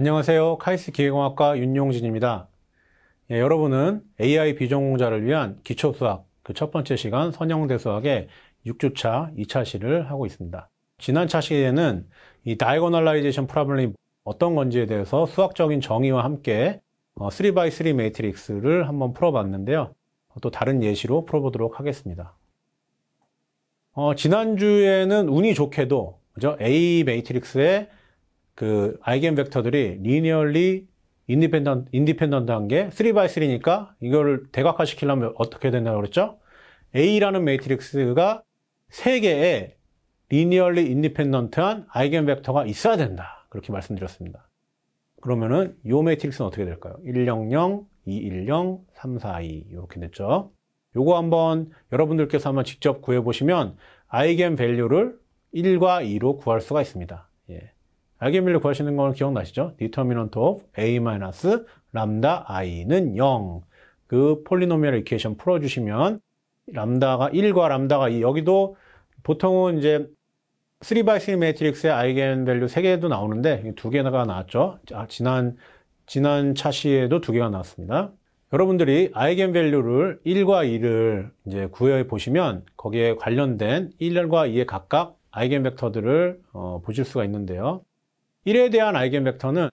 안녕하세요. 카이스 기계공학과 윤용진입니다. 예, 여러분은 AI 비전공자를 위한 기초수학 그 첫 번째 시간 선형대수학의 6주차 2차시를 하고 있습니다. 지난 차시에는 이 다이고널라이제이션 프로블렘이 어떤 건지에 대해서 수학적인 정의와 함께 3x3 어, 매트릭스를 한번 풀어봤는데요. 또 다른 예시로 풀어보도록 하겠습니다. 어, 지난주에는 운이 좋게도 그죠? A 매트릭스의 그 아이겐 벡터들이 리니얼리 인디펜던 인디펜던트한 게 3x3니까 이걸 대각화 시키려면 어떻게 된다고 그랬죠? A라는 매트릭스가 3개의 리니얼리 인디펜던트한 아이겐 벡터가 있어야 된다. 그렇게 말씀드렸습니다. 그러면은 요 매트릭스는 어떻게 될까요? 100, 210, 342 이렇게 됐죠. 요거 한번 여러분들께서 한번 직접 구해 보시면 아이겐 밸류를 1과 2로 구할 수가 있습니다. 예. 알게밀리 구하시는 건 기억나시죠? determinant of a 마이너스 람다 i는 0. 그 폴리노미얼 이케이션 풀어주시면 람다가 1과 람다가 2 여기도 보통은 이제 3x3 매트릭스의 아이겐 밸류 3개도 나오는데 2개가 나왔죠. 아, 지난 지난 차시에도 2개가 나왔습니다. 여러분들이 아이겐 밸류를 1과 2를 이제 구해 보시면 거기에 관련된 1과 2의 각각 아이겐 벡터들을 어, 보실 수가 있는데요. 1에 대한 아이겐벡터는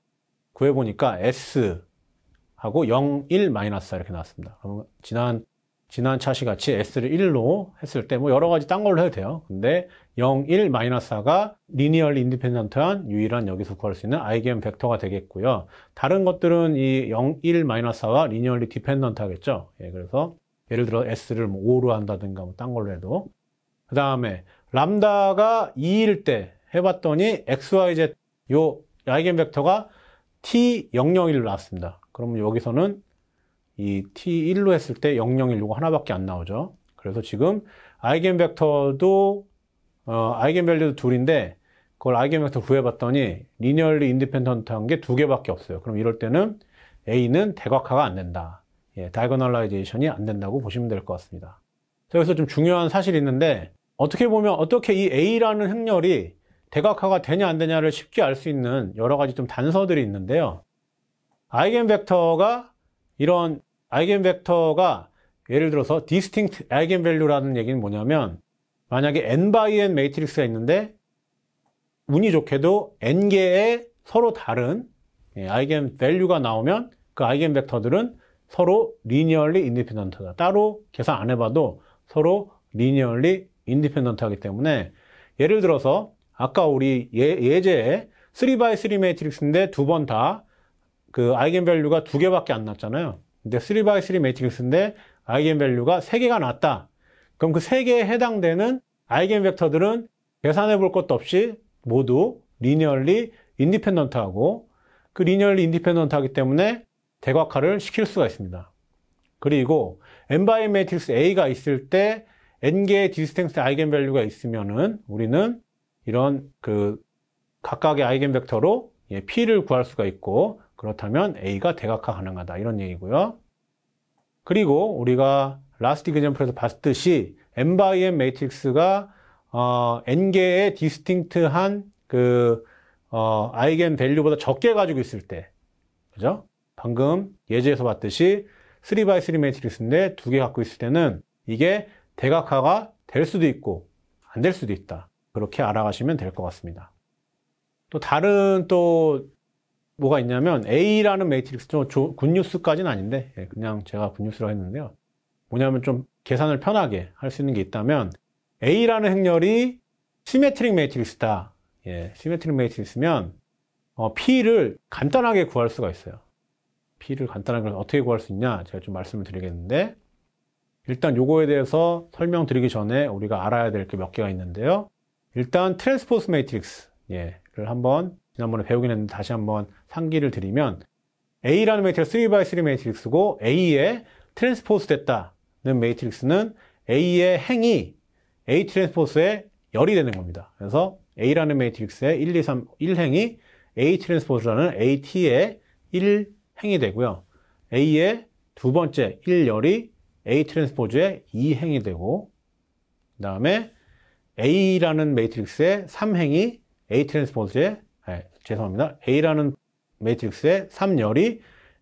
구해보니까 S하고 0, 1, 마이너스 이렇게 나왔습니다. 그럼 지난, 지난 차시같이 S를 1로 했을 때 뭐 여러 가지 딴 걸로 해도 돼요. 근데 0, 1, 마이너스 4가 리니얼 인디펜던트한 유일한 여기서 구할 수 있는 아이겐벡터가 되겠고요. 다른 것들은 이 0, 1, 마이너스 4와 리니얼리 디펜던트 하겠죠. 예, 그래서 예를 들어 S를 뭐 5로 한다든가 뭐 딴 걸로 해도 그 다음에 람다가 2일 때 해봤더니 XYZ 요 야이겐 벡터가 t001로 나왔습니다. 그러면 여기서는 이 t1로 했을 때 001, 요거 하나밖에 안 나오죠. 그래서 지금 아이겐 벡터도 어, 아이겐 밸류도 둘인데 그걸 아이겐 벡터 구해봤더니 리니얼리 인디펜던트한 게 두 개밖에 없어요. 그럼 이럴 때는 a는 대각화가 안 된다. 예, 다이거널라이제이션이 안 된다고 보시면 될 것 같습니다. 여기서 좀 중요한 사실이 있는데 어떻게 보면 어떻게 이 a라는 행렬이 대각화가 되냐 안 되냐를 쉽게 알 수 있는 여러 가지 좀 단서들이 있는데요. 아이겐 벡터가 이런 아이겐 벡터가 예를 들어서 distinct e i g n v a l u e 라는 얘기는 뭐냐면 만약에 n by n 매트릭스가 있는데 운이 좋게도 n 개의 서로 다른 아이겐 예, 밸류가 나오면 그 아이겐 벡터들은 서로 리니얼리 인디펜던트다. 따로 계산 안 해봐도 서로 리니얼리 인디펜던트하기 때문에 예를 들어서 아까 우리 예, 제 3x3 매트릭스인데 두 번 다 그 아이겐밸류가 두 개밖에 안 났잖아요. 근데 3x3 매트릭스인데 아이겐밸류가 세 개가 났다. 그럼 그 세 개에 해당되는 아이겐벡터들은 계산해 볼 것도 없이 모두 리니얼리 인디펜던트하고 그 리니얼리 인디펜던트하기 때문에 대각화를 시킬 수가 있습니다. 그리고 n 바이 매트릭스 A가 있을 때 n개의 디스탱스 아이겐밸류가 있으면은 우리는 이런 그 각각의 아이겐 벡터로 예, P를 구할 수가 있고 그렇다면 A가 대각화 가능하다 이런 얘기고요. 그리고 우리가 라스트 그젠프에서 봤듯이 M by M 매트릭스가 어, N개의 디스팅트한 그 어, 아이겐 밸류보다 적게 가지고 있을 때 그죠? 방금 예제에서 봤듯이 3x3 매트릭스인데 두 개 갖고 있을 때는 이게 대각화가 될 수도 있고 안 될 수도 있다. 그렇게 알아가시면 될 것 같습니다. 또 다른 또 뭐가 있냐면 A라는 매트릭스 좀 조, 굿뉴스까지는 아닌데 예, 그냥 제가 굿뉴스라고 했는데요. 뭐냐면 좀 계산을 편하게 할 수 있는 게 있다면 A라는 행렬이 시메트릭 매트릭스다. 예, 시메트릭 매트릭스면 어, P를 간단하게 구할 수가 있어요. P를 간단하게 어떻게 구할 수 있냐 제가 좀 말씀을 드리겠는데 일단 요거에 대해서 설명드리기 전에 우리가 알아야 될 게 몇 개가 있는데요. 일단 트랜스포스 매트릭스 예를 한번 지난번에 배우긴 했는데 다시 한번 상기를 드리면 A라는 매트릭스 3x3 매트릭스고 A에 트랜스포스 됐다는 매트릭스는 A의 행이 A 트랜스포스의 열이 되는 겁니다. 그래서 A라는 매트릭스의 1, 2, 3, 1행이 A 트랜스포스라는 AT의 1행이 되고요. A의 두 번째 1열이 A 트랜스포즈의 2행이 되고 그 다음에 A라는 매트릭스의 3행이 A 트랜스포즈의 네, 아, 죄송합니다. A라는 매트릭스의 3열이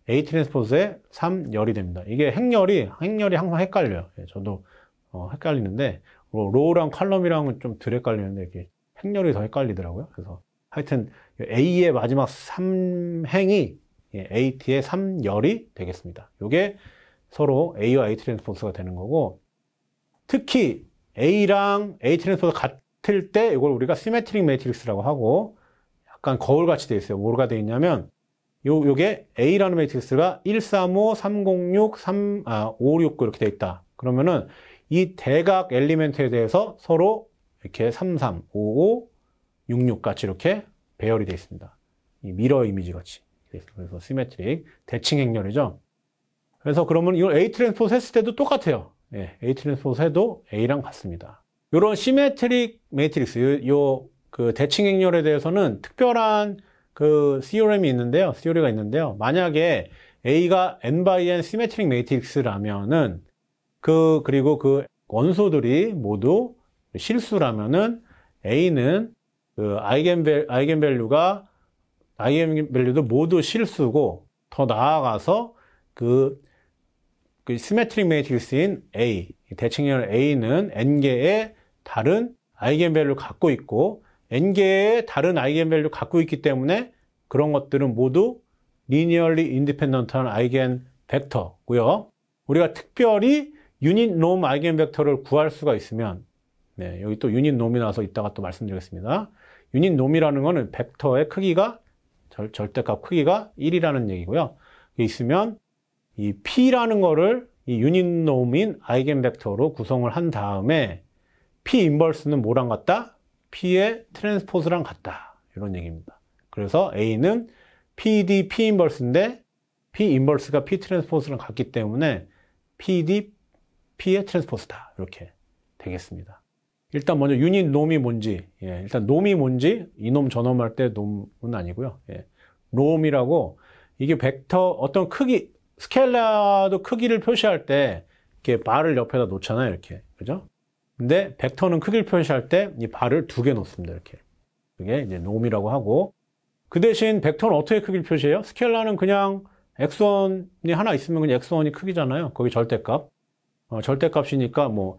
A 트랜스포즈의 3열이 됩니다. 이게 행렬이 행열이 항상 헷갈려요. 예, 저도 어, 헷갈리는데 뭐, 로우랑 칼럼이랑은 좀 덜 헷갈리는데 이게 행렬이 더 헷갈리더라고요. 그래서 하여튼 A의 마지막 3행이 예, AT의 3열이 되겠습니다. 이게 서로 A와 A 트랜스포스가 되는 거고 특히 A랑 A 트랜스포가 같을 때 이걸 우리가 시메트릭 매트릭스라고 하고 약간 거울같이 돼 있어요. 뭐가 돼 있냐면 요, 요게 A라는 매트릭스가 1, 3, 5, 3, 0, 6, 3, 아, 5, 6, 9 이렇게 돼 있다. 그러면은 이 대각 엘리멘트에 대해서 서로 이렇게 3, 3, 5, 5, 6, 6 같이 이렇게 배열이 돼 있습니다. 이 미러 이미지 같이. 그래서 시메트릭, 대칭 행렬이죠. 그래서 그러면 이걸 A 트랜스포 했을 때도 똑같아요. 예, A 트랜스포 세도 A랑 같습니다. 이런 시메트릭 매트릭스, 요, 요, 그 대칭행렬에 대해서는 특별한 그 시오렘이 있는데요. 시오리가 있는데요. 만약에 A가 n by n 시메트릭 매트릭스라면은 그, 그리고 그 원소들이 모두 실수라면은 A는 그 아이겐벨, 아이겐밸류가 아이겐밸류도 모두 실수고 더 나아가서 그그 시메트릭 매트릭스인 A, 대칭열 A는 n개의 다른 아이겐밸류를 갖고 있고 n개의 다른 아이겐밸류를 갖고 있기 때문에 그런 것들은 모두 리니얼리 인디펜던트한 아이겐 벡터고요. 우리가 특별히 유닛 놈 아이겐 벡터를 구할 수가 있으면 네, 여기 또 유닛 놈이 나와서 이따가 또 말씀드리겠습니다. 유닛 놈이라는 거는 벡터의 크기가 절, 절대값 크기가 1이라는 얘기고요. 있으면 이 P라는 거를 이 유닛놈인 아이겐벡터로 구성을 한 다음에 P 인버스는 뭐랑 같다? P의 트랜스포스랑 같다. 이런 얘기입니다. 그래서 A는 PD P 인버스인데 P 인버스가 P 트랜스포스랑 같기 때문에 PD P의 트랜스포스다. 이렇게 되겠습니다. 일단 먼저 유닛 놈이 뭔지, 예, 일단 놈이 뭔지, 이놈 저놈 할때 놈은 아니고요. 예, 놈이라고 이게 벡터 어떤 크기, 스케일러도 크기를 표시할 때 이렇게 바를 옆에다 놓잖아요. 이렇게. 그죠? 근데 벡터는 크기를 표시할 때 이 바를 두 개 놓습니다. 이렇게. 그게 이제 놈이라고 하고 그 대신 벡터는 어떻게 크기를 표시해요? 스케일러는 그냥 x1이 하나 있으면 그냥 x1이 크기잖아요. 거기 절대값. 어, 절대값이니까 뭐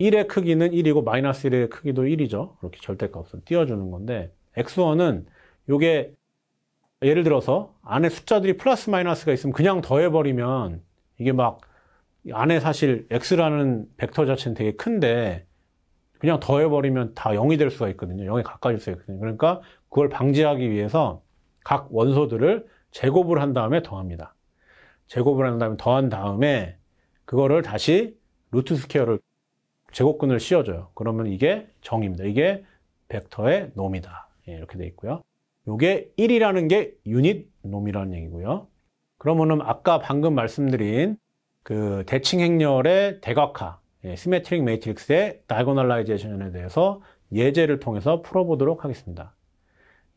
1의 크기는 1이고 마이너스 1의 크기도 1이죠. 그렇게 절대값을 띄워주는 건데 x1은 요게 예를 들어서 안에 숫자들이 플러스 마이너스가 있으면 그냥 더해버리면 이게 막 안에 사실 x라는 벡터 자체는 되게 큰데 그냥 더해버리면 다 0이 될 수가 있거든요. 0에 가까워질 수가 있거든요. 그러니까 그걸 방지하기 위해서 각 원소들을 제곱을 한 다음에 더합니다. 제곱을 한 다음에 더한 다음에 그거를 다시 루트 스퀘어를 제곱근을 씌워줘요. 그러면 이게 정입니다. 이게 벡터의 놈이다. 예, 이렇게 돼 있고요. 요게 1이라는 게 유닛 놈이라는 얘기고요. 그러면은 아까 방금 말씀드린 그 대칭 행렬의 대각화, 예, 시메트릭 매트릭스의 다이고널라이제이션에 대해서 예제를 통해서 풀어보도록 하겠습니다.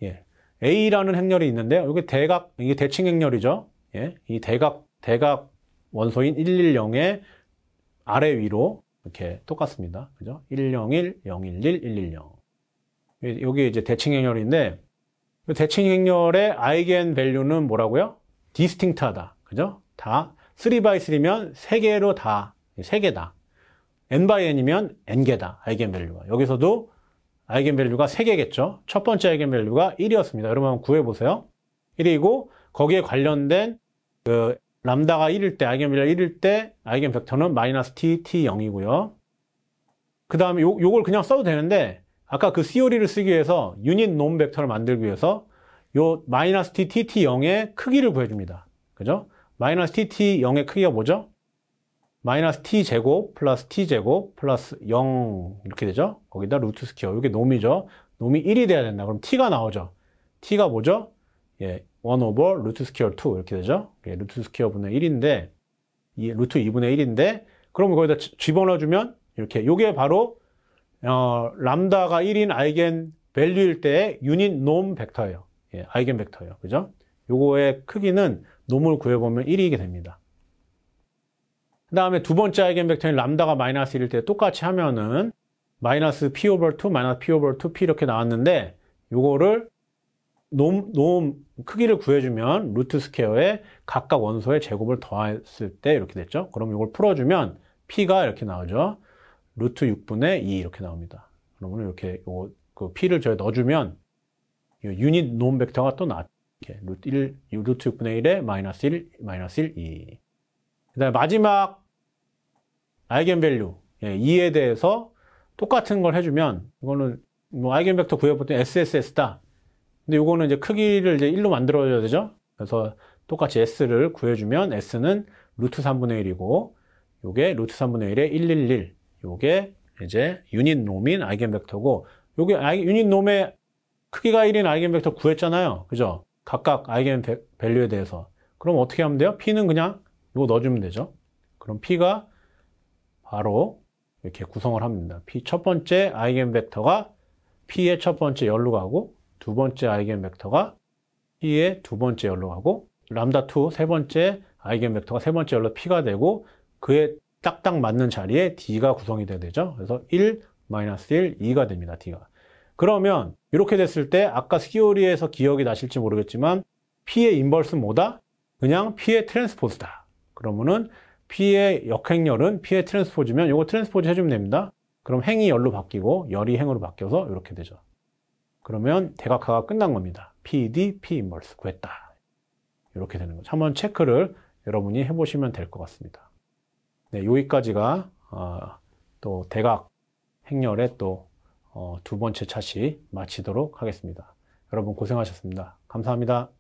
예, A라는 행렬이 있는데 여게 대각 이게 대칭 행렬이죠. 예, 이 대각 대각 원소인 110의 아래 위로 이렇게 똑같습니다. 그죠? 101, 011, 110. 여기 이제 대칭 행렬인데 대칭 행렬의 아이겐 밸류는 뭐라고요? 디스팅트하다. 그죠? 다 3x3면 3개로 다 3개다. n/n이면 n개다. 아이겐 밸류가. 여기서도 아이겐 밸류가 3개겠죠. 첫 번째 아이겐 밸류가 1이었습니다. 여러분 한번 구해 보세요. 1이고 거기에 관련된 그 람다가 1일 때 아이겐 밸류가 1일 때 아이겐 벡터는 마이너스 t t 0이고요. 그다음에 요 요걸 그냥 써도 되는데 아까 그 COD를 쓰기 위해서 유닛 논 벡터를 만들기 위해서 요 마이너스 t tt0의 크기를 구해줍니다. 그죠? 마이너스 tt0의 크기가 뭐죠? 마이너스 t 제곱 플러스 t 제곱 플러스 0 이렇게 되죠? 거기다 루트 스퀘어 이게 놈이죠. 놈이 1이 돼야 된다. 그럼 t가 나오죠. t가 뭐죠? 예, 1 오버 루트 스퀘어 2 이렇게 되죠. 예, 루트 스퀘어 분의 1인데 이 루트 2분의 1인데 그럼 거기다 집어넣어주면 이렇게 요게 바로 어, 람다가 1인 아이겐 밸류일 때 유닛 놈 벡터예요. 예, 아이겐 벡터예요. 그죠? 요거의 크기는 놈을 구해보면 1이게 됩니다. 그 다음에 두 번째 아이겐 벡터인 람다가 마이너스 1일 때 똑같이 하면은 마이너스 p o v 2, 마이너스 p o v 2p 이렇게 나왔는데 요거를 놈, 놈 크기를 구해주면 루트 스퀘어에 각각 원소의 제곱을 더했을 때 이렇게 됐죠. 그럼 요걸 풀어주면 p가 이렇게 나오죠. 루트 6분의 2 이렇게 나옵니다. 그러면 이렇게 요, 그 p를 저에 넣어주면 요 유닛 논 벡터가 또 나왔죠. 이렇게 루트 1, 루트 6분의 1에 마이너스 1, 마이너스 1, 2. 그 다음에 마지막 아이겐밸류 예, 2에 대해서 똑같은 걸 해주면 이거는 뭐 아이겐벡터 구해봤더 SSS다. 근데 이거는 이제 크기를 이제 1로 만들어야 줘 되죠. 그래서 똑같이 S를 구해주면 S는 루트 3분의 1이고 요게 루트 3분의 1에111 요게 이제 유닛 놈인 아이겐 벡터고 요게 유닛 놈의 크기가 1인 아이겐 벡터 구했잖아요. 그죠? 각각 아이겐 밸류에 대해서. 그럼 어떻게 하면 돼요? P는 그냥 이거 넣어주면 되죠. 그럼 P가 바로 이렇게 구성을 합니다. P 첫 번째 아이겐 벡터가 P의 첫 번째 열로 가고 두 번째 아이겐 벡터가 P의 두 번째 열로 가고 람다 2 세 번째 아이겐 벡터가 세 번째 열로 P가 되고 그에 딱딱 맞는 자리에 D가 구성이 돼야 되죠. 그래서 1, 마이너스 1, 2가 됩니다. D가. 그러면 이렇게 됐을 때 아까 스키오리에서 기억이 나실지 모르겠지만 P의 인벌스는 뭐다? 그냥 P의 트랜스포즈다. 그러면은 P의 역행열은 P의 트랜스포즈면 이거 트랜스포즈 해주면 됩니다. 그럼 행이 열로 바뀌고 열이 행으로 바뀌어서 이렇게 되죠. 그러면 대각화가 끝난 겁니다. PD, P 인벌스 구했다. 이렇게 되는 거죠. 한번 체크를 여러분이 해보시면 될 것 같습니다. 네, 여기까지가 어, 또 대각 행렬의 또두 어, 번째 차시 마치도록 하겠습니다. 여러분 고생하셨습니다. 감사합니다.